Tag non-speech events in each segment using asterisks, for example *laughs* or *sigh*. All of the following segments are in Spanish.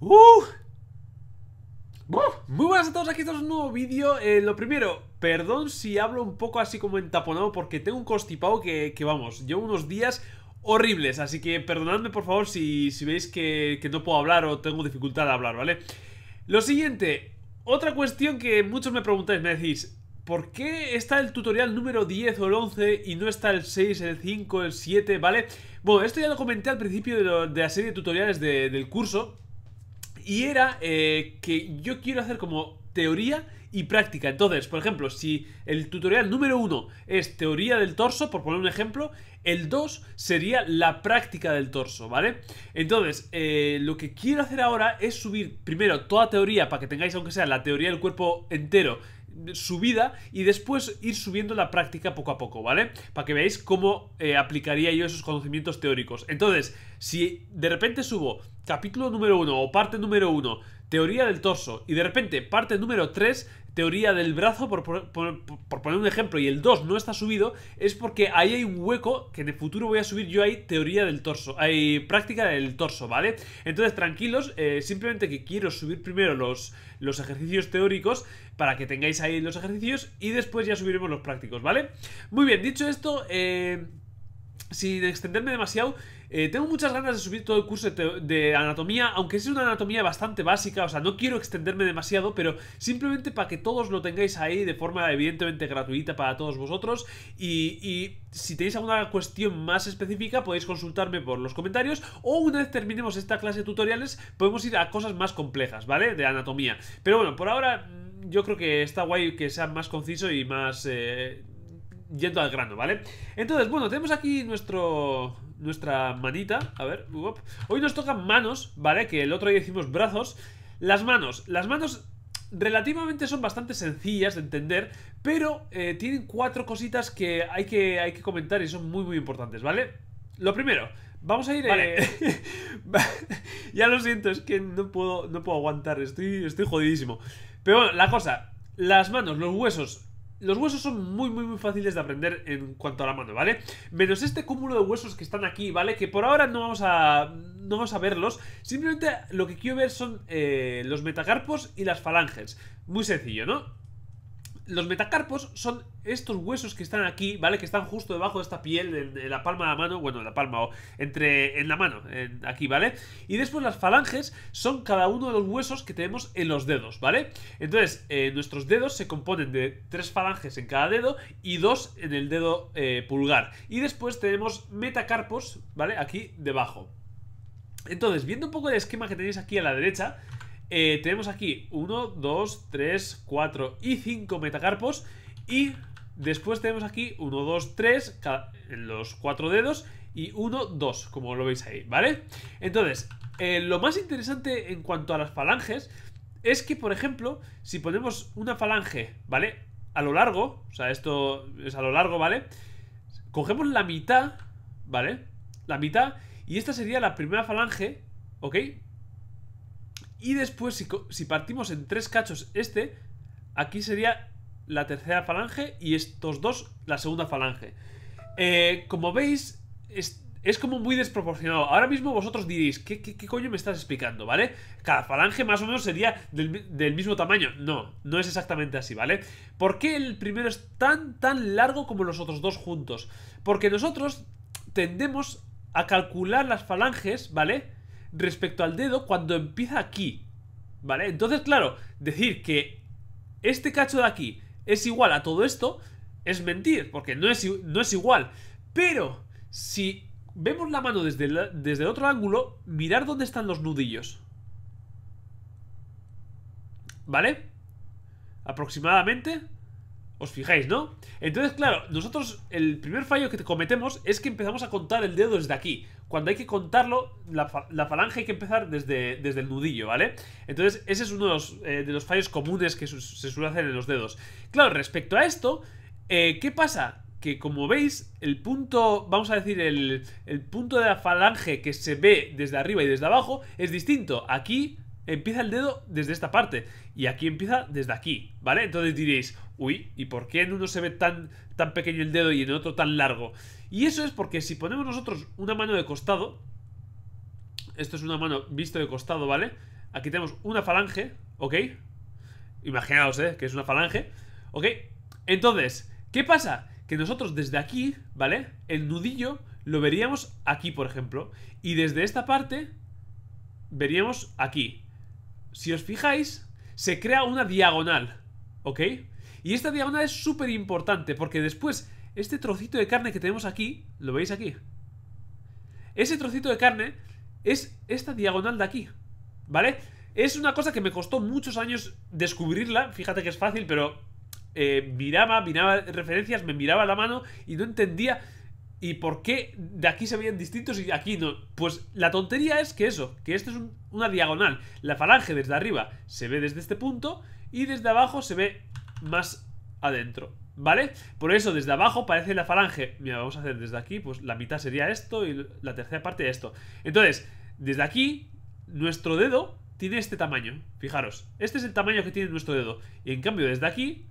Uh. Muy buenas a todos, aquí estamos un nuevo vídeo eh, Lo primero, perdón si hablo un poco así como entaponado Porque tengo un constipado que, vamos, llevo unos días horribles Así que perdonadme por favor si, veis que, no puedo hablar o tengo dificultad de hablar, ¿vale? Lo siguiente, otra cuestión que muchos me preguntáis, me decís ¿Por qué está el tutorial número 10 o el 11 y no está el 6, el 5, el 7, ¿vale? Bueno, esto ya lo comenté al principio de, la serie de tutoriales del curso y era eh, que yo quiero hacer como teoría y práctica. Entonces, por ejemplo, si el tutorial número 1 es teoría del torso, por poner un ejemplo, el 2 sería la práctica del torso, ¿vale? Entonces, eh, lo que quiero hacer ahora es subir primero toda teoría para que tengáis, aunque sea la teoría del cuerpo entero su y después ir subiendo la práctica poco a poco, ¿vale? Para que veáis cómo eh, aplicaría yo esos conocimientos teóricos. Entonces, si de repente subo capítulo número 1 o parte número 1 teoría del torso. Y de repente, parte número 3, teoría del brazo, por, poner un ejemplo, y el 2 no está subido, es porque ahí hay un hueco que en el futuro voy a subir yo ahí teoría del torso, hay práctica del torso, ¿vale? Entonces, tranquilos, eh, simplemente que quiero subir primero los, los ejercicios teóricos para que tengáis ahí los ejercicios y después ya subiremos los prácticos, ¿vale? Muy bien, dicho esto, eh, sin extenderme demasiado, eh, tengo muchas ganas de subir todo el curso de, anatomía, aunque es una anatomía bastante básica, o sea, no quiero extenderme demasiado, pero simplemente para que todos lo tengáis ahí de forma evidentemente gratuita para todos vosotros. Y, si tenéis alguna cuestión más específica, podéis consultarme por los comentarios, o una vez terminemos esta clase de tutoriales, podemos ir a cosas más complejas, ¿vale? De anatomía. Pero bueno, por ahora mm, yo creo que está guay que sea más conciso y más... Eh, yendo al grano, ¿vale? Entonces, bueno, tenemos aquí nuestro nuestra manita. A ver, hoy nos tocan manos, ¿vale? Que el otro día hicimos brazos. Las manos, las manos relativamente son bastante sencillas de entender, pero eh, tienen cuatro cositas que hay, que hay que comentar y son muy, muy importantes, ¿vale? Lo primero, Vamos a ir. Vale. Eh, *laughs* ya lo siento, es que no puedo, no puedo aguantar. Estoy, estoy jodidísimo. Pero bueno, la cosa: las manos, los huesos los huesos son muy, muy, muy fáciles de aprender en cuanto a la mano, ¿vale? Menos este cúmulo de huesos que están aquí, ¿vale? Que por ahora no vamos a, no vamos a verlos. Simplemente lo que quiero ver son eh, los metacarpos y las falanges. Muy sencillo, ¿no? los metacarpos son estos huesos que están aquí, ¿vale? Que están justo debajo de esta piel, en, la palma de la mano, bueno, en la palma o entre, en la mano, aquí, ¿vale? Y después las falanges son cada uno de los huesos que tenemos en los dedos, ¿vale? Entonces, eh, nuestros dedos se componen de tres falanges en cada dedo y dos en el dedo eh, pulgar. Y después tenemos metacarpos, ¿vale? Aquí debajo. Entonces, viendo un poco el esquema que tenéis aquí a la derecha, eh, tenemos aquí 1, 2, 3, 4 y 5 metacarpos. Y después tenemos aquí 1, 2, 3, en los 4 dedos. Y 1, 2, como lo veis ahí, ¿vale? Entonces, eh, lo más interesante en cuanto a las falanges es que, por ejemplo, si ponemos una falange, ¿vale? A lo largo, o sea, esto es a lo largo, ¿vale? Cogemos la mitad, ¿vale? La mitad, y esta sería la primera falange, ¿ok? Y después, si, partimos en tres cachos este, aquí sería la tercera falange y estos dos la segunda falange. Eh, como veis, es, como muy desproporcionado. Ahora mismo vosotros diréis, ¿qué, ¿qué, coño me estás explicando? ¿Vale? Cada falange más o menos sería del, del, mismo tamaño. No, no es exactamente así, ¿vale? ¿Por qué el primero es tan, tan largo como los otros dos juntos? Porque nosotros tendemos a calcular las falanges, ¿vale? respecto al dedo cuando empieza aquí. ¿Vale? Entonces, claro, decir que este cacho de aquí es igual a todo esto es mentir, porque no es, no es igual. Pero si vemos la mano desde desde el otro ángulo, mirar dónde están los nudillos. ¿Vale? Aproximadamente ¿Os fijáis, no? Entonces, claro, nosotros el primer fallo que cometemos es que empezamos a contar el dedo desde aquí. Cuando hay que contarlo, la, falange hay que empezar desde, desde, el nudillo, ¿vale? Entonces, ese es uno de los, eh, fallos comunes que se suele hacer en los dedos. Claro, respecto a esto, eh, ¿qué pasa? Que como veis, el punto, vamos a decir, el, el punto de la falange que se ve desde arriba y desde abajo es distinto. Aquí empieza el dedo desde esta parte y aquí empieza desde aquí, ¿vale? Entonces diréis, uy, ¿y por qué en uno se ve tan, tan pequeño el dedo y en otro tan largo? Y eso es porque si ponemos nosotros una mano de costado, esto es una mano visto de costado, ¿vale? Aquí tenemos una falange, ¿ok? Imaginaos, ¿eh? Que es una falange, ¿ok? Entonces, ¿qué pasa? Que nosotros desde aquí, ¿vale? El nudillo lo veríamos aquí, por ejemplo, y desde esta parte veríamos aquí, si os fijáis, se crea una diagonal, ¿ok? Y esta diagonal es súper importante porque después este trocito de carne que tenemos aquí, ¿lo veis aquí? Ese trocito de carne es esta diagonal de aquí, ¿vale? Es una cosa que me costó muchos años descubrirla, fíjate que es fácil, pero eh, miraba, miraba referencias, me miraba la mano y no entendía ¿Y por qué de aquí se veían distintos y aquí no? Pues la tontería es que eso, que esto es una diagonal. La falange desde arriba se ve desde este punto y desde abajo se ve más adentro. ¿Vale? Por eso desde abajo parece la falange. Mira, vamos a hacer desde aquí, pues la mitad sería esto y la tercera parte esto. Entonces, desde aquí, nuestro dedo tiene este tamaño. Fijaros, este es el tamaño que tiene nuestro dedo. Y en cambio, desde aquí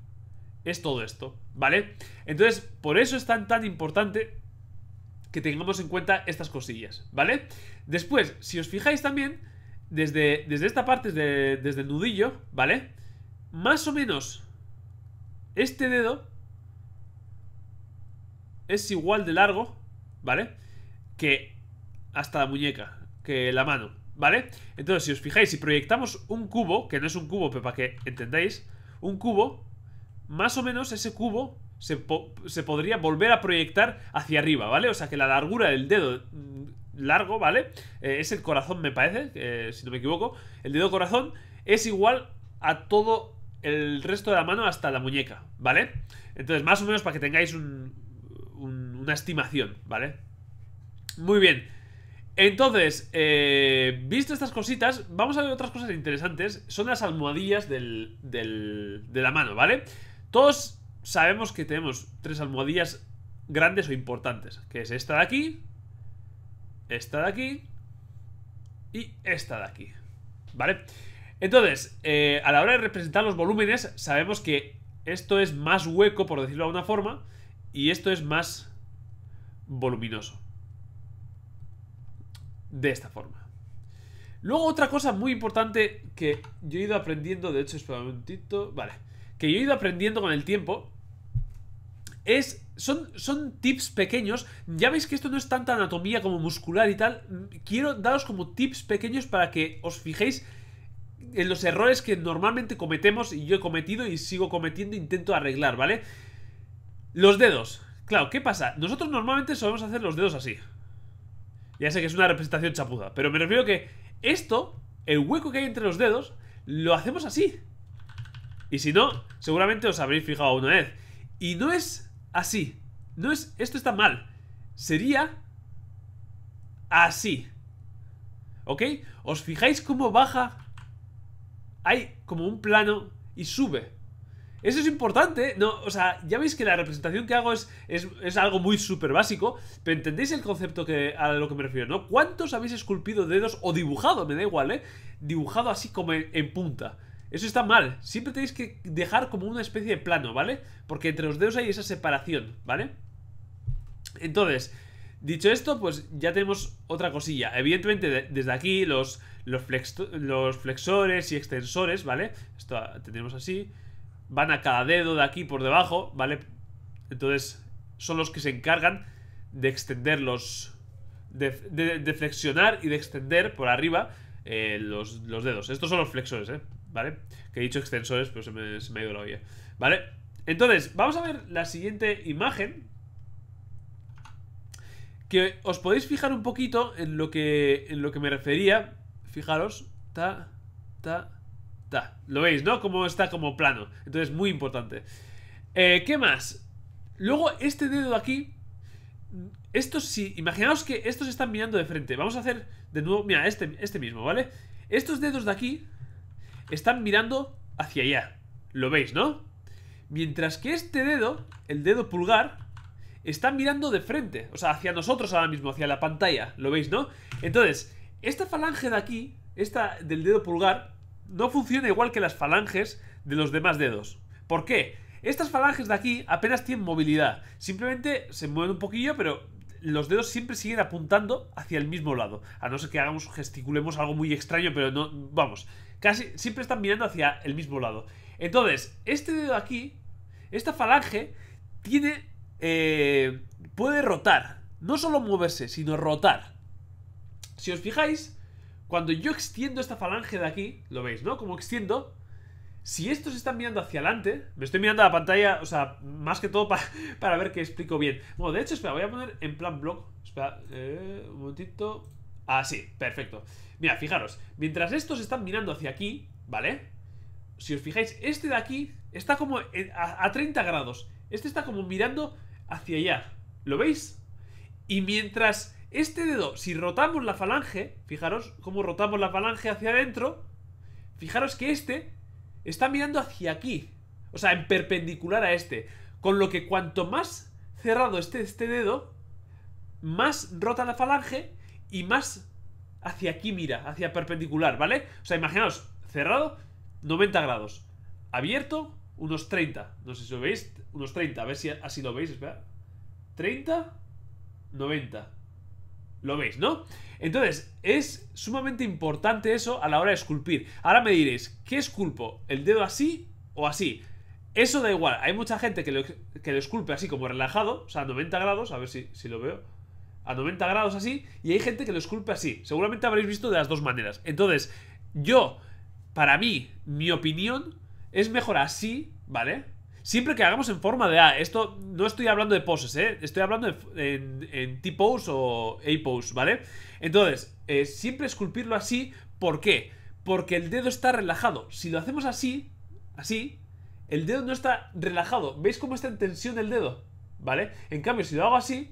es todo esto, ¿vale? Entonces, por eso es tan, tan importante que tengamos en cuenta estas cosillas, ¿vale? Después, si os fijáis también, desde, desde esta parte, desde, desde el nudillo, ¿vale? Más o menos este dedo es igual de largo, ¿vale? Que hasta la muñeca, que la mano, ¿vale? Entonces, si os fijáis, si proyectamos un cubo, que no es un cubo, pero para que entendáis, un cubo, más o menos ese cubo se, podría volver a proyectar hacia arriba, ¿vale? O sea que la largura del dedo mm, largo, ¿vale? Eh, es el corazón, me parece, eh, si no me equivoco. El dedo corazón es igual a todo el resto de la mano hasta la muñeca, ¿vale? Entonces, más o menos para que tengáis un, una estimación, ¿vale? Muy bien. Entonces, eh, visto estas cositas, vamos a ver otras cosas interesantes. Son las almohadillas del, de la mano, ¿vale? Todos sabemos que tenemos tres almohadillas grandes o importantes, que es esta de aquí, esta de aquí y esta de aquí, ¿vale? Entonces, eh, a la hora de representar los volúmenes, sabemos que esto es más hueco, por decirlo de alguna forma, y esto es más voluminoso. De esta forma. Luego otra cosa muy importante que yo he ido aprendiendo, de hecho, espera un momentito, vale, que yo he ido aprendiendo con el tiempo, son, son, tips pequeños. Ya veis que esto no es tanta anatomía como muscular y tal. Quiero daros como tips pequeños para que os fijéis en los errores que normalmente cometemos y yo he cometido y sigo cometiendo, intento arreglar, ¿vale? Los dedos. Claro, ¿qué pasa? Nosotros normalmente solemos hacer los dedos así. Ya sé que es una representación chapuda pero me refiero que esto, el hueco que hay entre los dedos, lo hacemos así. Y si no, seguramente os habréis fijado una vez. Y no es así. No es, esto está mal. Sería así. ¿Ok? ¿Os fijáis cómo baja? Hay como un plano y sube. Eso es importante, ¿no? O sea, ya veis que la representación que hago es, es, algo muy súper básico, pero entendéis el concepto que, a lo que me refiero, ¿no? ¿Cuántos habéis esculpido dedos o dibujado? Me da igual, ¿eh? Dibujado así como en punta. Eso está mal. Siempre tenéis que dejar como una especie de plano, ¿vale? Porque entre los dedos hay esa separación, ¿vale? Entonces, dicho esto, pues ya tenemos otra cosilla. Evidentemente, desde aquí, los, los, los, flexores y extensores, ¿vale? Esto tenemos así. Van a cada dedo de aquí por debajo, ¿vale? Entonces, son los que se encargan de extender los... de, flexionar y de extender por arriba eh, los, los dedos. Estos son los flexores, ¿eh? ¿vale? Que he dicho extensores, pero se me, ha ido la olla, ¿vale? Entonces, vamos a ver la siguiente imagen. Que os podéis fijar un poquito en lo que, en lo que me refería. Fijaros, ta, ta, ta. Lo veis, ¿no? Como está como plano. Entonces, muy importante. Eh, ¿Qué más? Luego, este dedo de aquí. Estos sí, imaginaos que estos están mirando de frente. Vamos a hacer de nuevo, mira, este, este mismo, ¿vale? Estos dedos de aquí están mirando hacia allá. ¿Lo veis, no? Mientras que este dedo, el dedo pulgar, está mirando de frente. O sea, hacia nosotros ahora mismo, hacia la pantalla. ¿Lo veis, no? Entonces, esta falange de aquí, esta del dedo pulgar, no funciona igual que las falanges de los demás dedos. ¿Por qué? Estas falanges de aquí apenas tienen movilidad. Simplemente se mueven un poquillo, pero los dedos siempre siguen apuntando hacia el mismo lado. A no ser que hagamos, gesticulemos algo muy extraño, pero no. Vamos, Casi siempre están mirando hacia el mismo lado. Entonces, este dedo aquí, esta falange, tiene. Eh, puede rotar. No solo moverse, sino rotar. Si os fijáis, cuando yo extiendo esta falange de aquí, lo veis, ¿no? Como extiendo. Si estos están mirando hacia adelante, me estoy mirando a la pantalla, o sea, más que todo *laughs* para ver que explico bien. Bueno, de hecho, espera, voy a poner en plan blog. Espera, eh, un momentito. Así, ah, perfecto. Mira, fijaros, mientras estos están mirando hacia aquí, ¿vale? Si os fijáis, este de aquí está como a, a 30 grados. Este está como mirando hacia allá. ¿Lo veis? Y mientras este dedo, si rotamos la falange, fijaros cómo rotamos la falange hacia adentro, fijaros que este está mirando hacia aquí. O sea, en perpendicular a este. Con lo que cuanto más cerrado esté este dedo, más rota la falange y más hacia aquí mira, hacia perpendicular, ¿vale? O sea, imaginaos, cerrado, 90 grados. Abierto, unos 30. No sé si lo veis, unos 30. A ver si así lo veis, espera. 30, 90. Lo veis, ¿no? Entonces, es sumamente importante eso a la hora de esculpir. Ahora me diréis, ¿qué esculpo? ¿El dedo así o así? Eso da igual. Hay mucha gente que lo, esculpe así como relajado, o sea, 90 grados, a ver si, si lo veo a 90 grados así, y hay gente que lo esculpe así. Seguramente habréis visto de las dos maneras. Entonces, yo, para mí, mi opinión es mejor así, ¿vale? Siempre que hagamos en forma de A. Esto no estoy hablando de poses, ¿eh? Estoy hablando en, T-pose o A-pose, ¿vale? Entonces, eh, siempre esculpirlo así. ¿Por qué? Porque el dedo está relajado. Si lo hacemos así, así, el dedo no está relajado. ¿Veis cómo está en tensión el dedo? ¿Vale? En cambio, si lo hago así,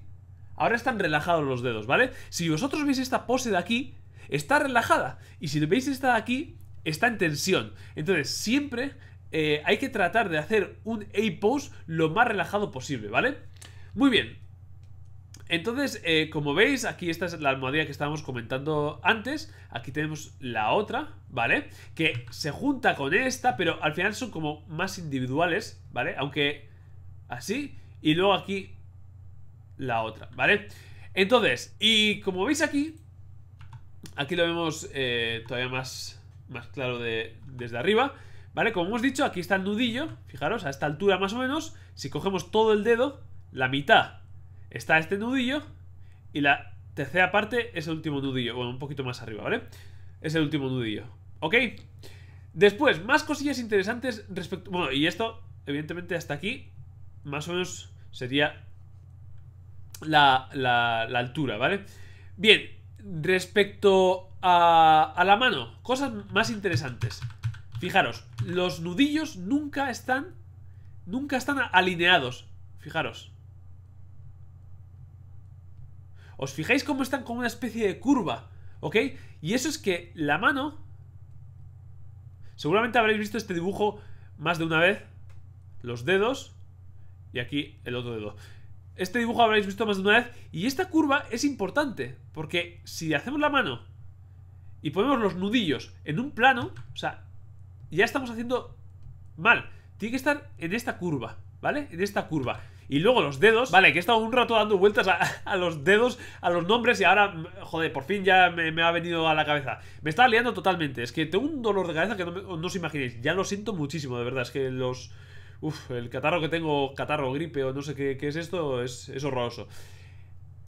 Ahora están relajados los dedos, ¿vale? Si vosotros veis esta pose de aquí, está relajada. Y si veis esta de aquí, está en tensión. Entonces, siempre eh, hay que tratar de hacer un A-pose lo más relajado posible, ¿vale? Muy bien. Entonces, eh, como veis, aquí esta es la almohadilla que estábamos comentando antes. Aquí tenemos la otra, ¿vale? Que se junta con esta, pero al final son como más individuales, ¿vale? Aunque así. Y luego aquí la otra, ¿vale? Entonces, y como veis aquí, aquí lo vemos eh, todavía más, más claro de, desde arriba, ¿vale? Como hemos dicho, aquí está el nudillo, fijaros, a esta altura más o menos, si cogemos todo el dedo, la mitad está este nudillo y la tercera parte es el último nudillo, bueno, un poquito más arriba, ¿vale? Es el último nudillo, ¿ok? Después, más cosillas interesantes respecto... Bueno, y esto, evidentemente, hasta aquí, más o menos sería la, altura, ¿vale? Bien, respecto a, la mano, cosas más interesantes. Fijaros, los nudillos nunca están, nunca están alineados. Fijaros. ¿Os fijáis cómo están con una especie de curva? ¿Ok? Y eso es que la mano... Seguramente habréis visto este dibujo más de una vez. Los dedos. Y aquí el otro dedo. Este dibujo habréis visto más de una vez. Y esta curva es importante, porque si hacemos la mano y ponemos los nudillos en un plano, o sea, ya estamos haciendo mal. Tiene que estar en esta curva, ¿vale? En esta curva. Y luego los dedos, vale, que he estado un rato dando vueltas a, los dedos, a los nombres y ahora, joder, por fin ya me, ha venido a la cabeza. Me estaba liando totalmente, es que tengo un dolor de cabeza que no, no os imaginéis, ya lo siento muchísimo, de verdad, es que los... Uf, el catarro que tengo, catarro, gripe o no sé qué, es esto, es, horroroso.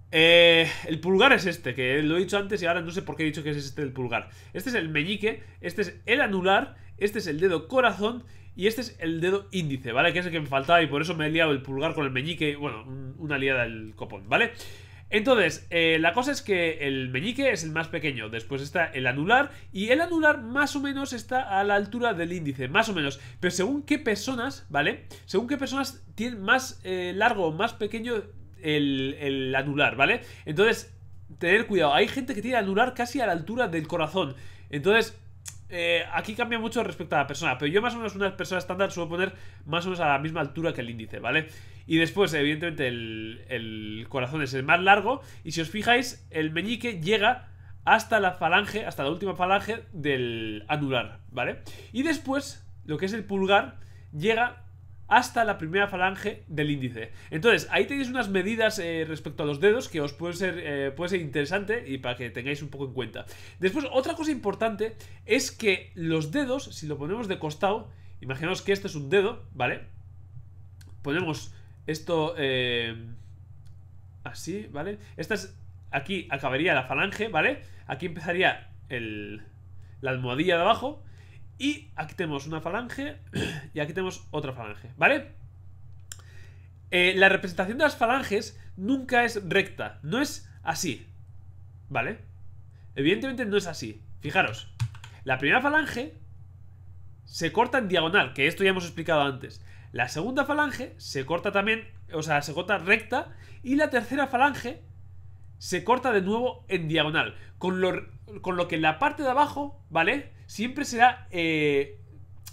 Eh, el pulgar es este, que lo he dicho antes y ahora no sé por qué he dicho que es este el pulgar. Este es el meñique, este es el anular, este es el dedo corazón y este es el dedo índice, ¿vale? Que es el que me faltaba y por eso me he liado el pulgar con el meñique. Bueno, una liada del copón, ¿vale? vale entonces, eh, la cosa es que el meñique es el más pequeño, después está el anular y el anular más o menos está a la altura del índice, más o menos. Pero según qué personas, ¿vale? Según qué personas tienen más eh, largo o más pequeño el, el anular, ¿vale? Entonces, tener cuidado, hay gente que tiene anular casi a la altura del corazón. Entonces, eh, aquí cambia mucho respecto a la persona, pero yo más o menos una persona estándar suelo poner más o menos a la misma altura que el índice, ¿vale? Y después, evidentemente, el, el corazón es el más largo y si os fijáis, el meñique llega hasta la falange, hasta la última falange del anular, ¿vale? Y después, lo que es el pulgar, llega hasta la primera falange del índice. Entonces, ahí tenéis unas medidas eh, respecto a los dedos que os eh, puede ser, interesante y para que tengáis un poco en cuenta. Después, otra cosa importante es que los dedos, si lo ponemos de costado, imaginaos que este es un dedo, ¿vale? Ponemos esto eh, así, ¿vale? Esta aquí acabaría la falange, ¿vale? Aquí empezaría el, la almohadilla de abajo, y aquí tenemos una falange *clears throat* y aquí tenemos otra falange, ¿vale? Eh, la representación de las falanges nunca es recta, no es así, ¿vale? Evidentemente no es así. Fijaros, la primera falange se corta en diagonal, que esto ya hemos explicado antes. La segunda falange se corta también, o sea, se corta recta. Y la tercera falange se corta de nuevo en diagonal. Con lo, con lo que la parte de abajo, ¿vale? siempre será... Eh,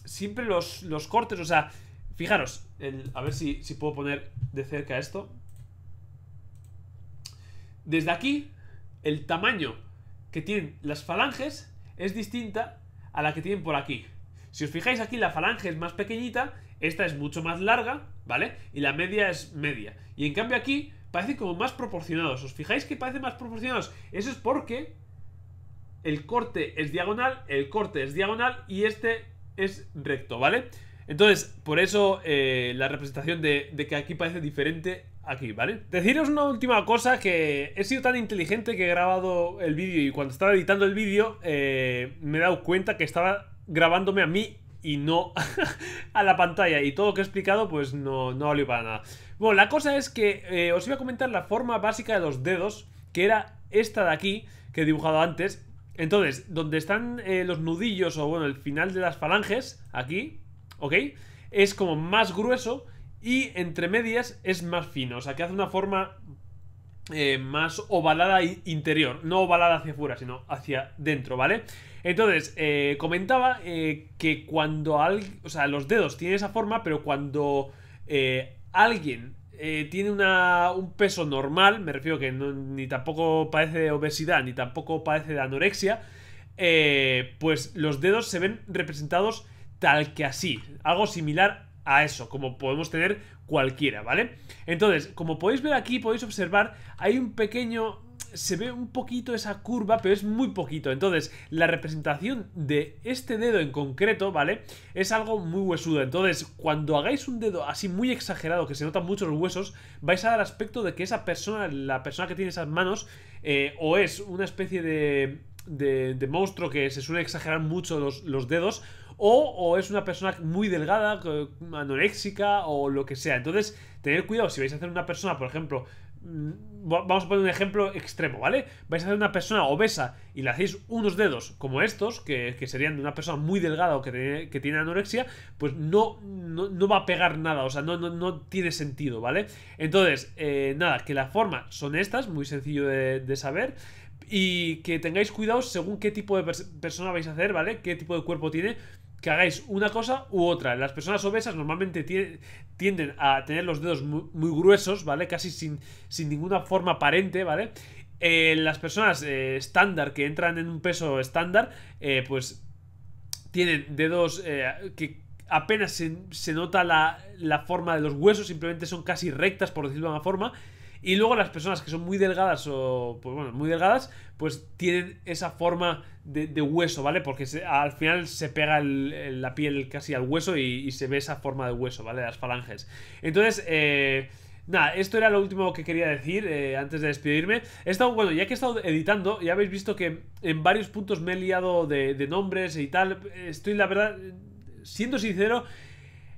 siempre los, cortes, o sea, fijaros, a ver si, si puedo poner de cerca esto. Desde aquí, el tamaño que tienen las falanges es distinta a la que tienen por aquí. Si os fijáis aquí, la falange es más pequeñita, esta es mucho más larga, ¿vale? Y la media es media. Y en cambio aquí, parece como más proporcionados. ¿Os fijáis que parece más proporcionados? Eso es porque el corte es diagonal, el corte es diagonal y este es recto, ¿vale? Entonces, por eso eh, la representación de, que aquí parece diferente aquí, ¿vale? Deciros una última cosa, que he sido tan inteligente que he grabado el vídeo y cuando estaba editando el vídeo eh, me he dado cuenta que estaba grabándome a mí y no *laughs* a la pantalla. Y todo lo que he explicado, pues no, no valió para nada. Bueno, la cosa es que eh, os iba a comentar la forma básica de los dedos, que era esta de aquí, que he dibujado antes, entonces, donde están eh, los nudillos o bueno, el final de las falanges, aquí, ¿ok? Es como más grueso y entre medias es más fino. O sea, que hace una forma eh, más ovalada interior. No ovalada hacia afuera, sino hacia dentro, ¿vale? Entonces, eh, comentaba que cuando alguien. o sea, los dedos tienen esa forma, pero cuando alguien eh, tiene un peso normal, me refiero que ni tampoco padece de obesidad, ni tampoco padece de anorexia, eh, pues los dedos se ven representados tal que así, algo similar a eso, como podemos tener cualquiera, ¿vale? Entonces, como podéis ver aquí, podéis observar, hay un pequeño se ve un poquito esa curva, pero es muy poquito. Entonces, la representación de este dedo en concreto, ¿vale? Es algo muy huesudo. Entonces, cuando hagáis un dedo así muy exagerado, que se notan mucho los huesos, vais a dar aspecto de que esa persona, la persona que tiene esas manos, eh, o es una especie de, de, de, monstruo que se suele exagerar mucho los, dedos, o, o, es una persona muy delgada, eh, anoréxica o lo que sea. Entonces, tener cuidado si vais a hacer una persona, por ejemplo, Mm, vamos a poner un ejemplo extremo, ¿vale? Vais a hacer una persona obesa y le hacéis unos dedos como estos, que, serían de una persona muy delgada o que tiene, anorexia, pues no, no, va a pegar nada, o sea, no, no, tiene sentido, ¿vale? Entonces, eh, nada, que la forma son estas, muy sencillo de, saber y que tengáis cuidado según qué tipo de persona vais a hacer, ¿vale? ¿Qué tipo de cuerpo tiene? que hagáis una cosa u otra. Las personas obesas normalmente tienden a tener los dedos muy, gruesos, ¿vale? Casi sin, sin ninguna forma aparente, ¿vale? Eh, las personas eh, estándar que entran en un peso estándar, eh, pues tienen dedos que apenas se, nota la, la, forma de los huesos, simplemente son casi rectas, por decirlo de alguna forma, y luego las personas que son muy delgadas o, pues bueno, muy delgadas, pues tienen esa forma de, hueso, ¿vale? Porque al final se pega la piel casi al hueso y, se ve esa forma de hueso, ¿vale? Las falanges. Entonces, eh, Nada, esto era lo último que quería decir eh, antes de despedirme. He estado, bueno, ya que he estado editando, ya habéis visto que en varios puntos me he liado de nombres y tal. Estoy, la verdad, siendo sincero,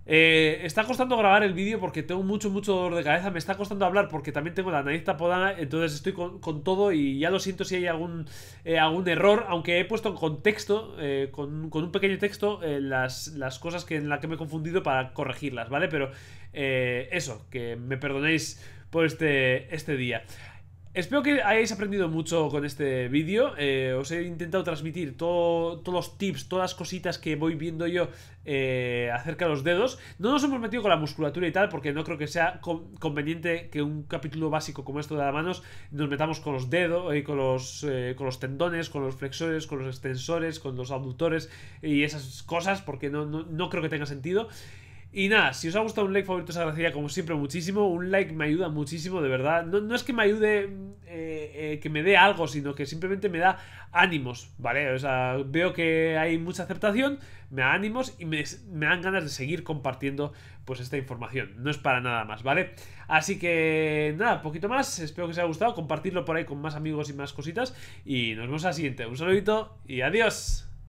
eh, está costando grabar el vídeo porque tengo mucho, mucho dolor de cabeza. Me está costando hablar porque también tengo la nariz tapada. Entonces estoy con, todo y ya lo siento si hay algún, eh, algún error. Aunque he puesto en contexto, eh, con, un pequeño texto, eh, las, las, cosas que, en las que me he confundido para corregirlas, ¿vale? Pero eso, que me perdonéis por este, este día. Espero que hayáis aprendido mucho con este vídeo. Eh, os he intentado transmitir todos los tips, todas las cositas que voy viendo yo eh, acerca de los dedos. No nos hemos metido con la musculatura y tal, porque no creo que sea conveniente que un capítulo básico como esto de las manos nos metamos con los dedos, eh, con, los, con los tendones, con los flexores, con los extensores, con los abductores y esas cosas, porque no creo que tenga sentido. Y nada, si os ha gustado un like favorito os agradecería como siempre muchísimo. Un like me ayuda muchísimo, de verdad. No, es que me ayude, eh, eh, que me dé algo, sino que simplemente me da ánimos, ¿vale? O sea, veo que hay mucha aceptación, me da ánimos y me, dan ganas de seguir compartiendo pues esta información. No es para nada más, ¿vale? Así que nada, poquito más. Espero que os haya gustado. Compartirlo por ahí con más amigos y más cositas. Y nos vemos al siguiente. Un saludito y adiós.